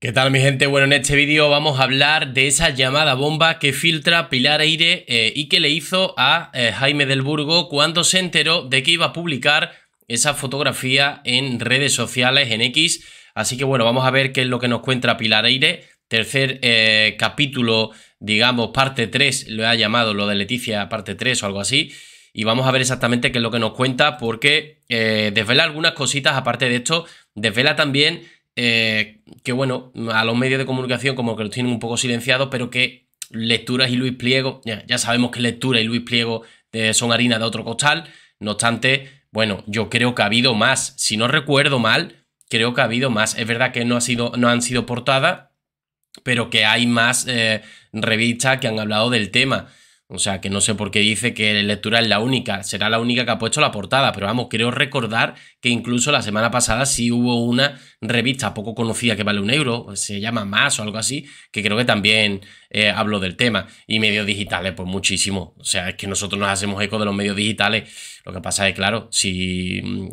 ¿Qué tal mi gente? Bueno, en este vídeo vamos a hablar de esa llamada bomba que filtra Pilar Aire eh, y que le hizo a eh, Jaime del Burgo cuando se enteró de que iba a publicar esa fotografía en redes sociales, en X. Así que bueno, vamos a ver qué es lo que nos cuenta Pilar Aire. Tercer eh, capítulo, digamos, parte 3, lo ha llamado lo de Leticia parte 3 o algo así. Y vamos a ver exactamente qué es lo que nos cuenta porque desvela algunas cositas aparte de esto. Desvela también eh, que bueno, a los medios de comunicación como que los tienen un poco silenciados, pero que Lecturas y Luis Pliego, ya, ya sabemos que Lecturas y Luis Pliego eh, son harina de otro costal, no obstante, bueno, yo creo que ha habido más, si no recuerdo mal, creo que ha habido más, es verdad que no, ha sido, no han sido portadas, pero que hay más eh, revistas que han hablado del tema. O sea, que no sé por qué dice que lectura es la única. Será la única que ha puesto la portada, pero vamos, creo recordar que incluso la semana pasada sí hubo una revista poco conocida que vale un euro, se llama Más o algo así, que creo que también eh, habló del tema. Y medios digitales, pues muchísimo. O sea, es que nosotros nos hacemos eco de los medios digitales. Lo que pasa es, claro, si, mm,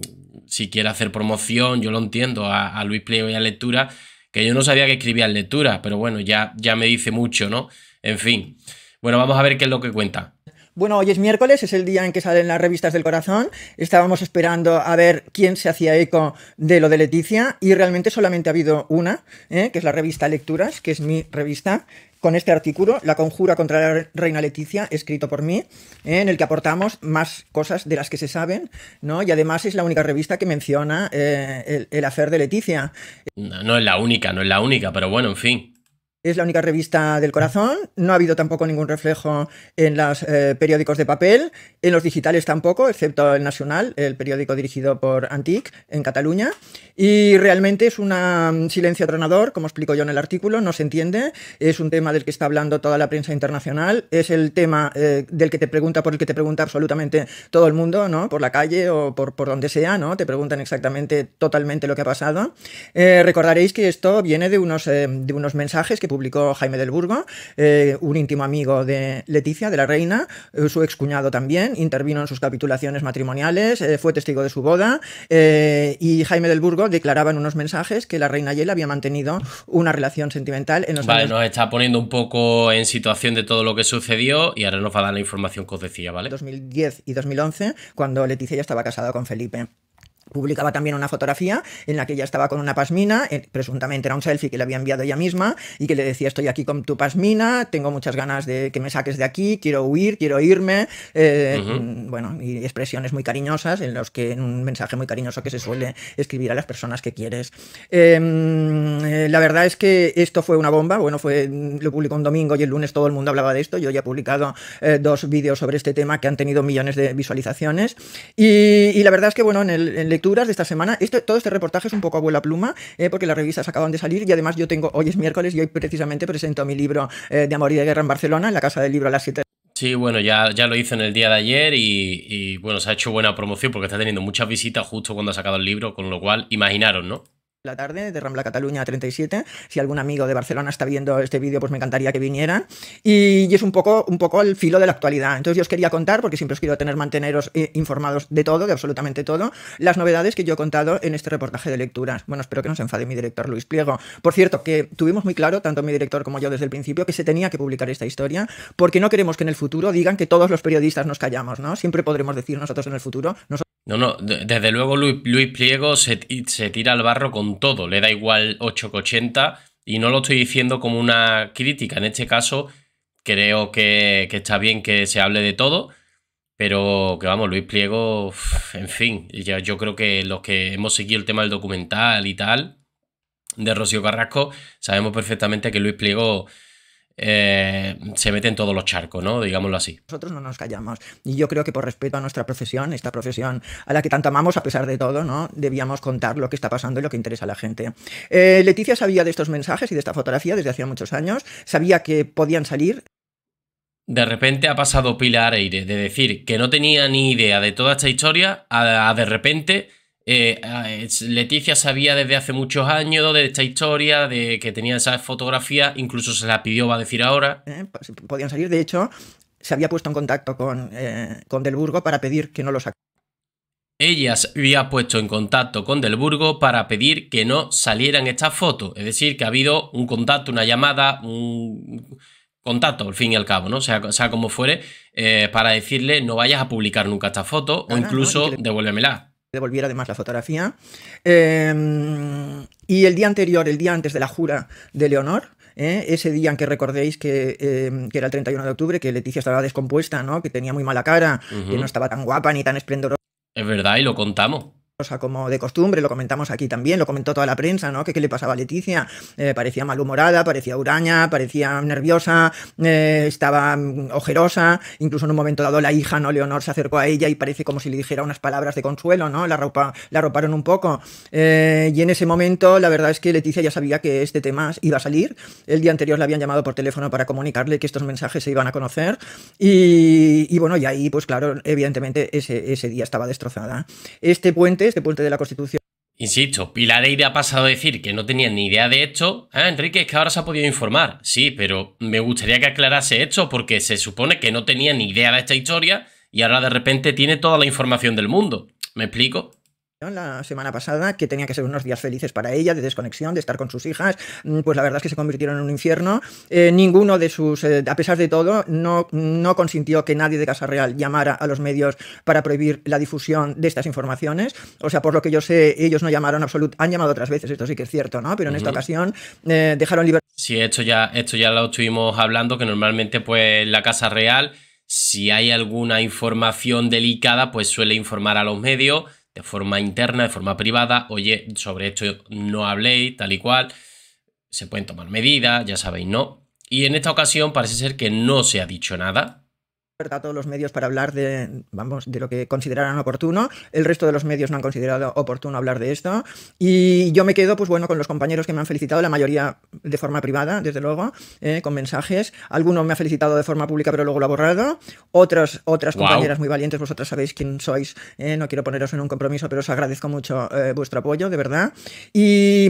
si quiere hacer promoción, yo lo entiendo, a, Luis Pliego y a Lectura, que yo no sabía que escribía en Lectura, pero bueno, ya, ya me dice mucho, ¿no? En fin. Bueno, vamos a ver qué es lo que cuenta. Bueno, hoy es miércoles, es el día en que salen las revistas del corazón. Estábamos esperando a ver quién se hacía eco de lo de Leticia y realmente solamente ha habido una, ¿eh? que es la revista Lecturas, que es mi revista, con este artículo, La conjura contra la reina Leticia, escrito por mí, ¿eh? en el que aportamos más cosas de las que se saben, ¿no? Y además es la única revista que menciona eh, el, hacer de Leticia. no es la única, no es la única, pero bueno, en fin es la única revista del corazón, no ha habido tampoco ningún reflejo en los eh, periódicos de papel, en los digitales tampoco, excepto el Nacional, el periódico dirigido por Antic en Cataluña, y realmente es un mm, silencio atronador, como explico yo en el artículo, no se entiende, es un tema del que está hablando toda la prensa internacional, es el tema eh, del que te pregunta, por el que te pregunta absolutamente todo el mundo, ¿no? Por la calle o por, por donde sea, ¿no? Te preguntan exactamente totalmente lo que ha pasado. Eh, recordaréis que esto viene de unos, de unos mensajes que publicó Jaime del Burgo, eh, un íntimo amigo de Leticia, de la reina, eh, su excuñado también, intervino en sus capitulaciones matrimoniales, eh, fue testigo de su boda, y Jaime del Burgo declaraba en unos mensajes que la reina él había mantenido una relación sentimental en los Vale, años... nos está poniendo un poco en situación de todo lo que sucedió y ahora nos va a dar la información que os decía, ¿vale? 2010 y 2011, cuando Leticia ya estaba casada con Felipe publicaba también una fotografía en la que ella estaba con una pasmina, eh, presuntamente era un selfie que le había enviado ella misma y que le decía estoy aquí con tu pasmina, tengo muchas ganas de que me saques de aquí, quiero huir, quiero irme, eh, mm, bueno, y expresiones muy cariñosas en los que en un mensaje muy cariñoso que se suele escribir a las personas que quieres. Em, eh, la verdad es que esto fue una bomba, bueno, fue mm, lo publicó un domingo y el lunes todo el mundo hablaba de esto, yo ya he publicado dos vídeos sobre este tema que han tenido millones de visualizaciones y, la verdad es que bueno, en el lecturas de esta semana. Este, todo este reportaje es un poco a abuela pluma, eh, porque las revistas acaban de salir y además yo tengo, hoy es miércoles y hoy precisamente presento mi libro eh, de Amor y de Guerra en Barcelona, en la Casa del Libro a las 7 Sí, bueno, ya, ya lo hizo en el día de ayer y, y, bueno, se ha hecho buena promoción porque está teniendo muchas visitas justo cuando ha sacado el libro, con lo cual imaginaron, ¿no? la tarde de Rambla Cataluña 37. Si algún amigo de Barcelona está viendo este vídeo, pues me encantaría que viniera. Y, es un poco, un poco el filo de la actualidad. Entonces yo os quería contar, porque siempre os quiero tener, manteneros eh, informados de todo, de absolutamente todo, las novedades que yo he contado en este reportaje de lecturas. Bueno, espero que no se enfade mi director Luis Pliego. Por cierto, que tuvimos muy claro, tanto mi director como yo desde el principio, que se tenía que publicar esta historia, porque no queremos que en el futuro digan que todos los periodistas nos callamos, ¿no? Siempre podremos decir nosotros en el futuro, nosotros no, no, desde luego Luis, Luis Pliego se, tira al barro con todo, le da igual 8,80 y no lo estoy diciendo como una crítica, en este caso creo que, está bien que se hable de todo, pero que vamos, Luis Pliego, en fin, ya yo creo que los que hemos seguido el tema del documental y tal, de Rocío Carrasco, sabemos perfectamente que Luis Pliego eh, se meten todos los charcos, ¿no? Digámoslo así. Nosotros no nos callamos. Y yo creo que por respeto a nuestra profesión, esta profesión a la que tanto amamos, a pesar de todo, ¿no? Debíamos contar lo que está pasando y lo que interesa a la gente. Eh, Leticia sabía de estos mensajes y de esta fotografía desde hacía muchos años, sabía que podían salir. De repente ha pasado Pilar Aire de decir que no tenía ni idea de toda esta historia a de repente eh, ah, Leticia sabía desde hace muchos años de esta historia, de que tenía esa fotografía, incluso se la pidió, va a decir ahora. Eh, pues, podían salir, de hecho, se había puesto en contacto con, eh, Del con Delburgo para pedir que no lo sacara. Ella se había puesto en contacto con Delburgo para pedir que no salieran estas fotos. Es decir, que ha habido un contacto, una llamada, un contacto, al fin y al cabo, ¿no? sea, sea como fuere, eh, para decirle no vayas a publicar nunca esta foto o ah, incluso devuélvemela devolviera además la fotografía. Em, y el día anterior, el día antes de la jura de Leonor, ¿eh? ese día en que recordéis que, em, era el 31 de octubre, que Leticia estaba descompuesta, ¿no? que tenía muy mala cara, que no estaba tan guapa ni tan esplendorosa. Es verdad, y lo contamos como de costumbre, lo comentamos aquí también, lo comentó toda la prensa, ¿no? Que qué le pasaba a Leticia. Eh, parecía malhumorada, parecía huraña, parecía nerviosa, eh, estaba mm, ojerosa. Incluso en un momento dado la hija, ¿no? Leonor se acercó a ella y parece como si le dijera unas palabras de consuelo, ¿no? La, ropa, la roparon un poco. Eh, y en ese momento, la verdad es que Leticia ya sabía que este tema iba a salir. El día anterior la habían llamado por teléfono para comunicarle que estos mensajes se iban a conocer. Y, bueno, y ahí, pues claro, evidentemente ese, ese día estaba destrozada. Este puente de de la Constitución. Insisto, Pilar Eide ha pasado a decir que no tenía ni idea de esto. Ah, Enrique, es que ahora se ha podido informar. Sí, pero me gustaría que aclarase esto porque se supone que no tenía ni idea de esta historia y ahora de repente tiene toda la información del mundo. ¿Me explico? la semana pasada, que tenía que ser unos días felices para ella, de desconexión, de estar con sus hijas, mm, pues la verdad es que se convirtieron en un infierno. Eh, ninguno de sus, eh, a pesar de todo, no, no consintió que nadie de Casa Real llamara a los medios para prohibir la difusión de estas informaciones. O sea, por lo que yo sé, ellos no llamaron absolutamente, han llamado otras veces, esto sí que es cierto, ¿no? Pero en esta ocasión eh, dejaron libertad. Sí, esto ya, esto ya lo estuvimos hablando, que normalmente pues la Casa Real si hay alguna información delicada, pues suele informar a los medios, de forma interna, de forma privada, oye, sobre esto no habléis, tal y cual, se pueden tomar medidas, ya sabéis, ¿no? Y en esta ocasión parece ser que no se ha dicho nada, a todos los medios para hablar de, vamos, de lo que consideraran oportuno. El resto de los medios no han considerado oportuno hablar de esto. Y yo me quedo, pues bueno, con los compañeros que me han felicitado. La mayoría de forma privada, desde luego, eh, con mensajes. Alguno me ha felicitado de forma pública, pero luego lo ha borrado. otras otras compañeras muy valientes, vosotras sabéis quién sois, eh, no quiero poneros en un compromiso, pero os agradezco mucho eh, vuestro apoyo, de verdad. Y,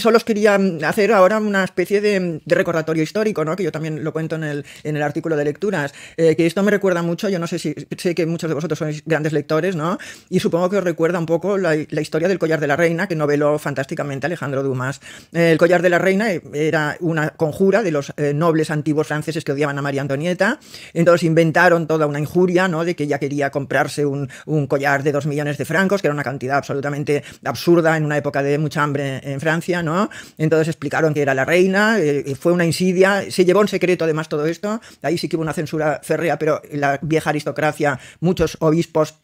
solo os quería hacer ahora una especie de, recordatorio histórico, ¿no? que yo también lo cuento en el, en el artículo de lecturas, que esto me recuerda mucho, yo no sé si sé que muchos de vosotros sois grandes lectores, ¿no? y supongo que os recuerda un poco la, la historia del collar de la reina, que noveló fantásticamente Alejandro Dumas. el collar de la reina, era una conjura de los eh, nobles antiguos franceses que odiaban a María Antonieta. Entonces inventaron toda una injuria, ¿no? De que ella quería comprarse un, collar de dos millones de francos, que era una cantidad absolutamente absurda en una época de mucha hambre en, Francia, ¿no? Entonces explicaron que era la reina, eh, fue una insidia, se llevó en secreto además todo esto. Ahí sí que hubo una censura férrea, pero la vieja aristocracia, muchos obispos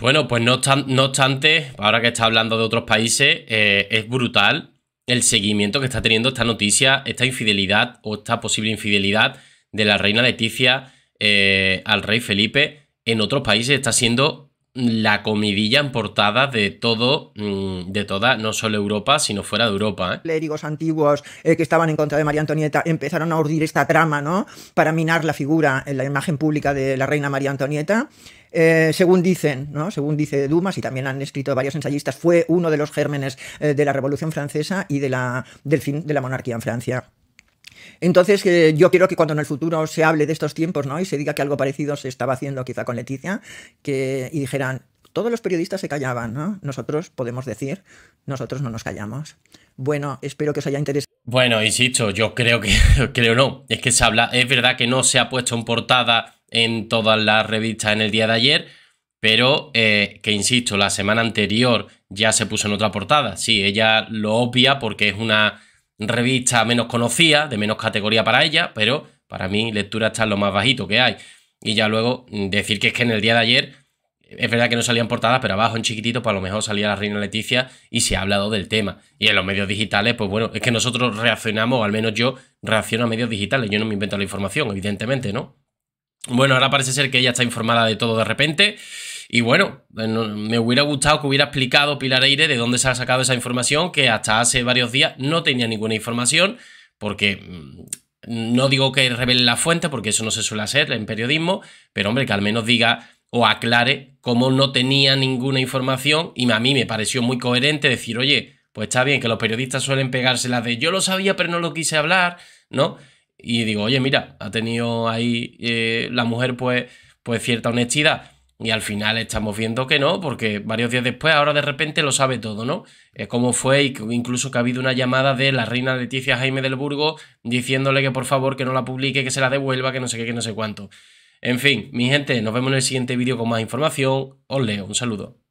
bueno, pues no, obstante, no ahora que está hablando de otros países, eh, es brutal el seguimiento que está teniendo esta noticia, esta infidelidad o esta posible infidelidad de la reina Leticia eh, al rey Felipe en otros países está siendo la comidilla en de todo, mm, de toda, no solo Europa, sino fuera de Europa. Los ¿eh? Clérigos antiguos eh, que estaban en contra de María Antonieta empezaron a urdir esta trama, ¿no? Para minar la figura, la imagen pública de la reina María Antonieta. Eh, según dicen, ¿no? según dice Dumas, y también han escrito varios ensayistas, fue uno de los gérmenes de la Revolución Francesa y de la, del fin de la monarquía en Francia. Entonces, eh, yo quiero que cuando en el futuro se hable de estos tiempos, ¿no? Y se diga que algo parecido se estaba haciendo quizá con Leticia, que, y dijeran, todos los periodistas se callaban, ¿no? Nosotros podemos decir, nosotros no nos callamos. Bueno, espero que os haya interesado. Bueno, insisto, yo creo que, creo no, es que se habla, es verdad que no se ha puesto en portada en todas las revistas en el día de ayer, pero eh, que insisto, la semana anterior ya se puso en otra portada. Sí, ella lo obvia porque es una revista menos conocida, de menos categoría para ella, pero para mí lectura está en lo más bajito que hay. Y ya luego mm, decir que es que en el día de ayer es verdad que no salían portadas, pero abajo en chiquitito, pues a lo mejor salía la reina Leticia y se ha hablado del tema. Y en los medios digitales, pues bueno, es que nosotros reaccionamos, o al menos yo reacciono a medios digitales, yo no me invento la información, evidentemente, ¿no? Bueno, ahora parece ser que ella está informada de todo de repente. Y bueno, me hubiera gustado que hubiera explicado Pilar Aire de dónde se ha sacado esa información, que hasta hace varios días no tenía ninguna información, porque mm, no digo que revele la fuente, porque eso no se suele hacer en periodismo, pero hombre, que al menos diga o aclare cómo no tenía ninguna información y a mí me pareció muy coherente decir, oye, pues está bien que los periodistas suelen pegarse de yo lo sabía pero no lo quise hablar, ¿no? Y digo, oye, mira, ha tenido ahí eh, la mujer pues, pues cierta honestidad. Y al final estamos viendo que no, porque varios días después ahora de repente lo sabe todo, ¿no? Es como fue incluso que ha habido una llamada de la reina Leticia Jaime del Burgo diciéndole que por favor que no la publique, que se la devuelva, que no sé qué, que no sé cuánto. En fin, mi gente, nos vemos en el siguiente vídeo con más información. Os leo, un saludo.